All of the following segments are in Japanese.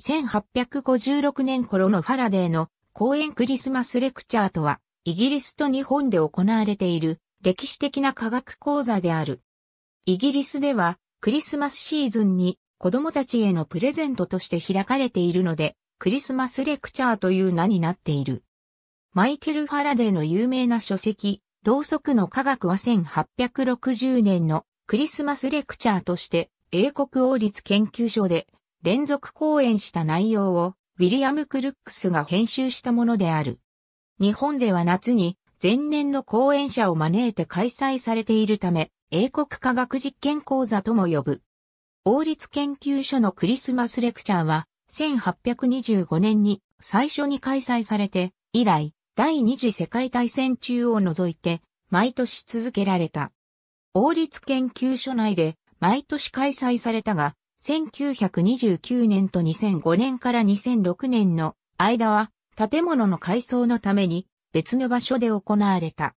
1856年頃のファラデーの公演クリスマスレクチャーとは、イギリスと日本で行われている歴史的な科学講座である。イギリスではクリスマスシーズンに子供たちへのプレゼントとして開かれているので、クリスマスレクチャーという名になっている。マイケル・ファラデーの有名な書籍、ろうそくの科学は1860年のクリスマスレクチャーとして英国王立研究所で連続講演した内容をウィリアム・クルックスが編集したものである。日本では夏に前年の講演者を招いて開催されているため、英国科学実験講座とも呼ぶ。王立研究所のクリスマスレクチャーは、1825年に最初に開催されて、以来、第二次世界大戦中を除いて、毎年続けられた。王立研究所内で毎年開催されたが、1929年と2005年から2006年の間は建物の改装のために別の場所で行われた。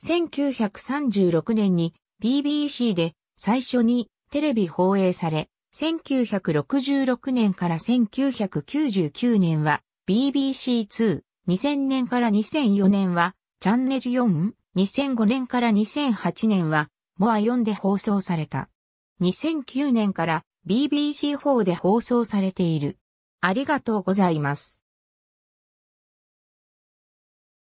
1936年に BBC で最初にテレビ放映され、1966年から1999年は BBC2、2000年から2004年はチャンネル4、2005年から2008年はモア4で放送された。2009年から BBC4 で放送されている。ありがとうございます。